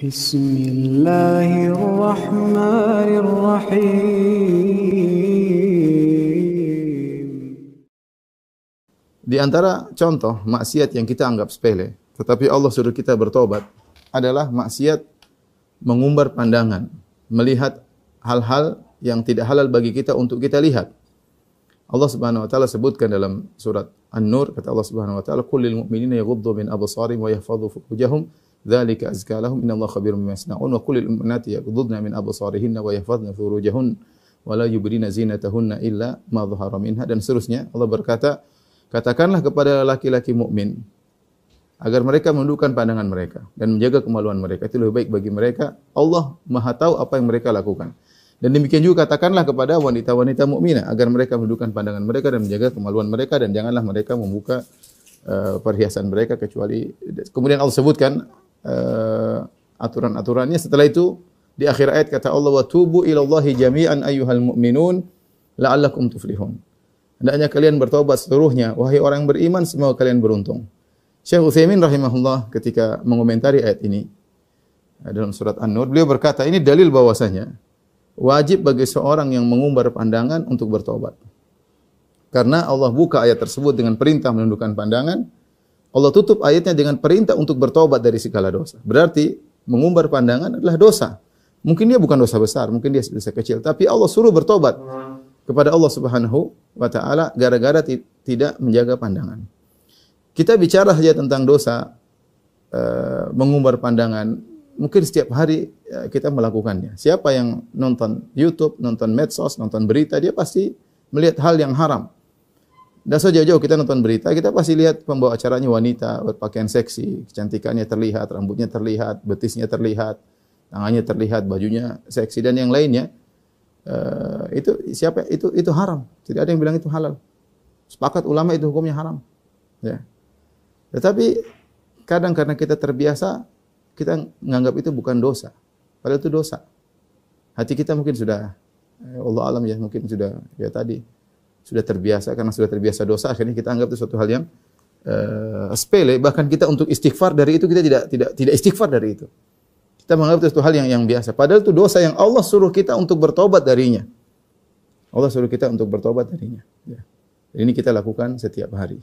بسم الله الرحمن الرحيم Di antara contoh maksiat yang kita anggap sepele, tetapi Allah suruh kita bertobat, adalah maksiat mengumbar pandangan, melihat hal-hal yang tidak halal bagi kita untuk kita lihat. Allah Subhanahu wa taala sebutkan dalam surat An-Nur kata Allah Subhanahu wa taala qul lil mu'minina yaghuddu min absarihim wa yahfazu fujuhahum ذلك أزكى لهم إن الله خبير بما يصنعون وكل min يغضضن من أبصارهن ويحفظن فروجهن ولا يبدين زينتهن illa ما ظهر منها dan seterusnya Allah berkata katakanlah kepada laki-laki mukmin agar mereka menundukkan pandangan mereka dan menjaga kemaluan mereka itu lebih baik bagi mereka Allah Maha tahu apa yang mereka lakukan dan demikian juga katakanlah kepada wanita-wanita mukminah agar mereka menundukkan pandangan mereka dan menjaga kemaluan mereka dan janganlah mereka membuka uh, perhiasan mereka kecuali kemudian Allah sebutkan uh, aturan-aturannya. Setelah itu di akhir ayat kata Allah wa tubu ilallahi jami'an ayuhal mu'minun la la'allakum tuflihun. Hendaknya kalian bertobat seluruhnya wahai orang yang beriman semua kalian beruntung. Syekh Utsaimin rahimahullah ketika mengomentari ayat ini eh, dalam surat An-Nur beliau berkata ini dalil bahwasanya wajib bagi seorang yang mengumbar pandangan untuk bertobat. Karena Allah buka ayat tersebut dengan perintah menundukkan pandangan, Allah tutup ayatnya dengan perintah untuk bertobat dari segala dosa. Berarti mengumbar pandangan adalah dosa. Mungkin dia bukan dosa besar, mungkin dia dosa kecil, tapi Allah suruh bertobat kepada Allah Subhanahu wa taala gara-gara tidak menjaga pandangan. Kita bicara saja tentang dosa e, mengumbar pandangan, mungkin setiap hari e, kita melakukannya. Siapa yang nonton YouTube, nonton medsos, nonton berita, dia pasti melihat hal yang haram. Dan saja jauh kita nonton berita, kita pasti lihat pembawa acaranya wanita, berpakaian seksi, kecantikannya terlihat, rambutnya terlihat, betisnya terlihat, tangannya terlihat, bajunya seksi dan yang lainnya. Uh, itu siapa? Itu itu haram. Tidak ada yang bilang itu halal. Sepakat ulama itu hukumnya haram. Ya. Tetapi kadang karena kita terbiasa kita menganggap itu bukan dosa. Padahal itu dosa. Hati kita mungkin sudah eh, Allah alam ya mungkin sudah ya tadi sudah terbiasa karena sudah terbiasa dosa akhirnya kita anggap itu suatu hal yang uh, sepele bahkan kita untuk istighfar dari itu kita tidak tidak tidak istighfar dari itu kita menganggap itu suatu hal yang yang biasa padahal itu dosa yang Allah suruh kita untuk bertobat darinya Allah suruh kita untuk bertobat darinya ya. ini kita lakukan setiap hari